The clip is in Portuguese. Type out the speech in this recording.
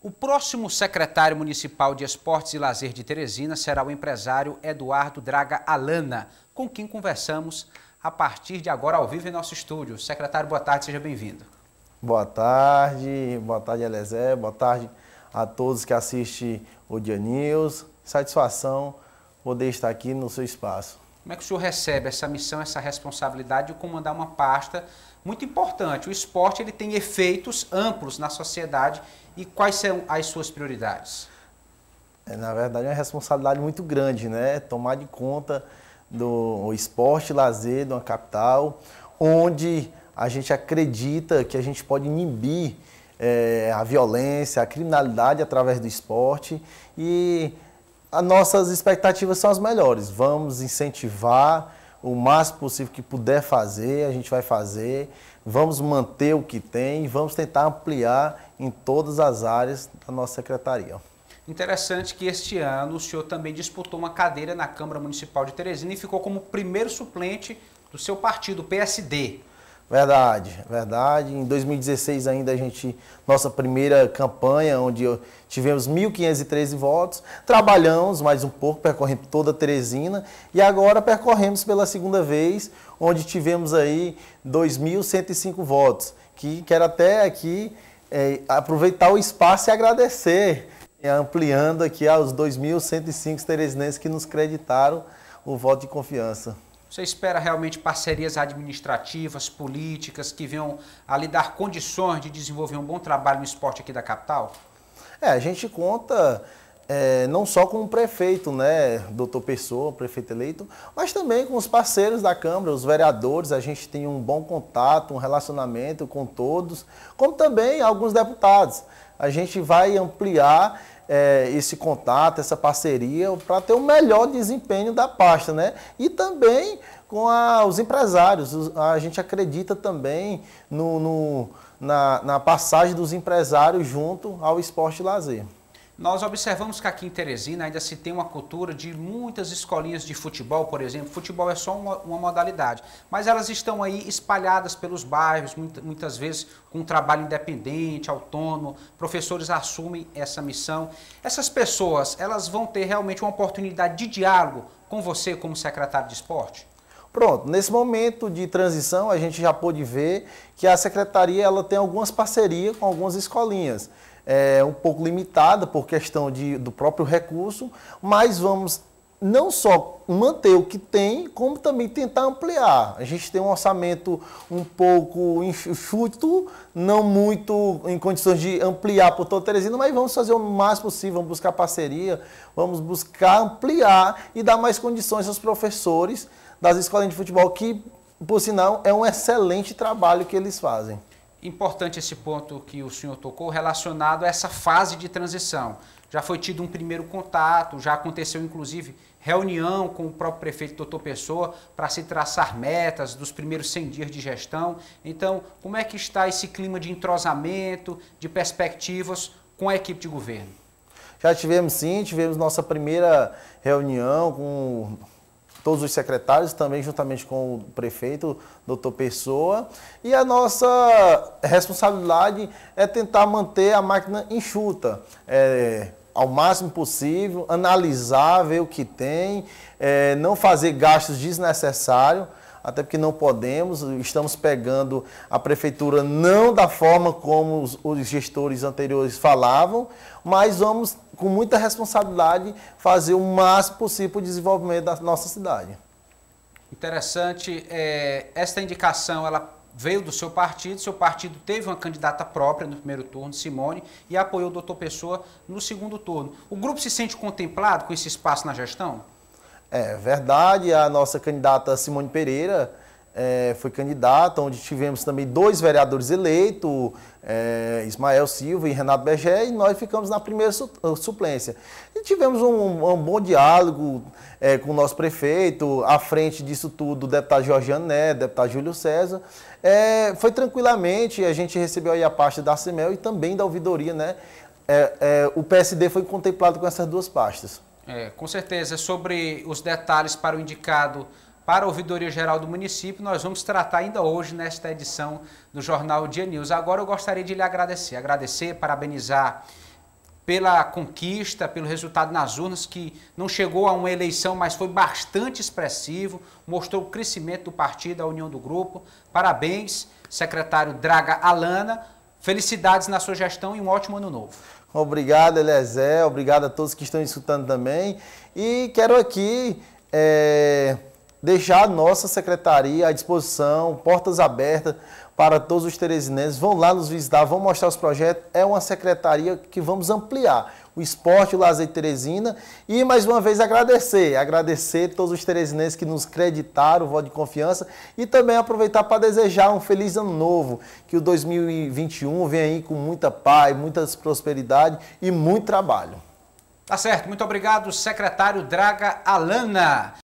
O próximo secretário municipal de Esportes e Lazer de Teresina será o empresário Eduardo Draga Alana, com quem conversamos a partir de agora ao vivo em nosso estúdio. Secretário, boa tarde, seja bem-vindo. Boa tarde, boa tarde, Elezé, boa tarde a todos que assistem o Dia News. Satisfação poder estar aqui no seu espaço. Como é que o senhor recebe essa missão, essa responsabilidade de comandar uma pasta muito importante? O esporte ele tem efeitos amplos na sociedade e quais são as suas prioridades? É, na verdade, é uma responsabilidade muito grande, né? É tomar de conta do esporte, lazer de uma capital, onde a gente acredita que a gente pode inibir é, a violência, a criminalidade através do esporte e as nossas expectativas são as melhores. Vamos incentivar o máximo possível que puder fazer, a gente vai fazer. Vamos manter o que tem e vamos tentar ampliar em todas as áreas da nossa secretaria. Interessante que este ano o senhor também disputou uma cadeira na Câmara Municipal de Teresina e ficou como primeiro suplente do seu partido, o PSD. Verdade, verdade. Em 2016 ainda a gente, nossa primeira campanha, onde tivemos 1.513 votos, trabalhamos mais um pouco, percorrendo toda a Teresina, e agora percorremos pela segunda vez, onde tivemos aí 2.105 votos, que quero até aqui é, aproveitar o espaço e agradecer, é, ampliando aqui aos 2.105 teresinenses que nos creditaram o voto de confiança. Você espera realmente parcerias administrativas, políticas, que venham a lhe dar condições de desenvolver um bom trabalho no esporte aqui da capital? É, a gente conta é, não só com o prefeito, né, doutor Pessoa, prefeito eleito, mas também com os parceiros da Câmara, os vereadores, a gente tem um bom contato, um relacionamento com todos, como também alguns deputados. A gente vai ampliar é, esse contato, essa parceria, para ter o um melhor desempenho da pasta, né? E também com a, os empresários. A gente acredita também no, no na, na passagem dos empresários junto ao esporte e lazer. Nós observamos que aqui em Teresina ainda se tem uma cultura de muitas escolinhas de futebol, por exemplo. Futebol é só uma, uma modalidade, mas elas estão aí espalhadas pelos bairros, muitas, muitas vezes com um trabalho independente, autônomo. Professores assumem essa missão. Essas pessoas, elas vão ter realmente uma oportunidade de diálogo com você como secretário de esporte? Pronto, nesse momento de transição a gente já pôde ver que a secretaria ela tem algumas parcerias com algumas escolinhas é, um pouco limitada por questão de, do próprio recurso, mas vamos não só manter o que tem, como também tentar ampliar. A gente tem um orçamento um pouco enxuto, não muito em condições de ampliar por toda Teresina, mas vamos fazer o mais possível, vamos buscar parceria, vamos buscar ampliar e dar mais condições aos professores das escolas de futebol, que, por sinal, é um excelente trabalho que eles fazem. Importante esse ponto que o senhor tocou relacionado a essa fase de transição. Já foi tido um primeiro contato, já aconteceu inclusive reunião com o próprio prefeito doutor Pessoa para se traçar metas dos primeiros 100 dias de gestão. Então, como é que está esse clima de entrosamento, de perspectivas com a equipe de governo? Já tivemos sim, tivemos nossa primeira reunião com todos os secretários, também juntamente com o prefeito, doutor Pessoa. E a nossa responsabilidade é tentar manter a máquina enxuta, é, ao máximo possível, analisar, ver o que tem, é, não fazer gastos desnecessários até porque não podemos, estamos pegando a prefeitura não da forma como os, os gestores anteriores falavam, mas vamos com muita responsabilidade fazer o máximo possível para o desenvolvimento da nossa cidade. Interessante, é, esta indicação ela veio do seu partido, seu partido teve uma candidata própria no primeiro turno, Simone, e apoiou o doutor Pessoa no segundo turno. O grupo se sente contemplado com esse espaço na gestão? É verdade, a nossa candidata Simone Pereira é, foi candidata, onde tivemos também dois vereadores eleitos, é, Ismael Silva e Renato Bergé e nós ficamos na primeira su eh, suplência. E tivemos um, um bom diálogo é, com o nosso prefeito, à frente disso tudo, o deputado Jorgiano o deputado Júlio César. É, foi tranquilamente, a gente recebeu aí a pasta da CEMEL e também da ouvidoria, né? É, é, o PSD foi contemplado com essas duas pastas. É, com certeza. Sobre os detalhes para o indicado para a Ouvidoria Geral do Município, nós vamos tratar ainda hoje nesta edição do Jornal Dia News. Agora eu gostaria de lhe agradecer, agradecer, parabenizar pela conquista, pelo resultado nas urnas, que não chegou a uma eleição, mas foi bastante expressivo, mostrou o crescimento do partido, a união do grupo. Parabéns, secretário Draga Alana. Felicidades na sua gestão e um ótimo ano novo. Obrigado, Eliezer. Obrigado a todos que estão escutando também. E quero aqui é, deixar a nossa secretaria à disposição, portas abertas para todos os teresinenses. Vão lá nos visitar, vão mostrar os projetos. É uma secretaria que vamos ampliar o esporte, o lazer de Teresina. E mais uma vez agradecer, agradecer todos os teresinenses que nos creditaram, o voto de confiança, e também aproveitar para desejar um feliz ano novo, que o 2021 venha aí com muita paz, muita prosperidade e muito trabalho. Tá certo, muito obrigado, secretário Draga Alana.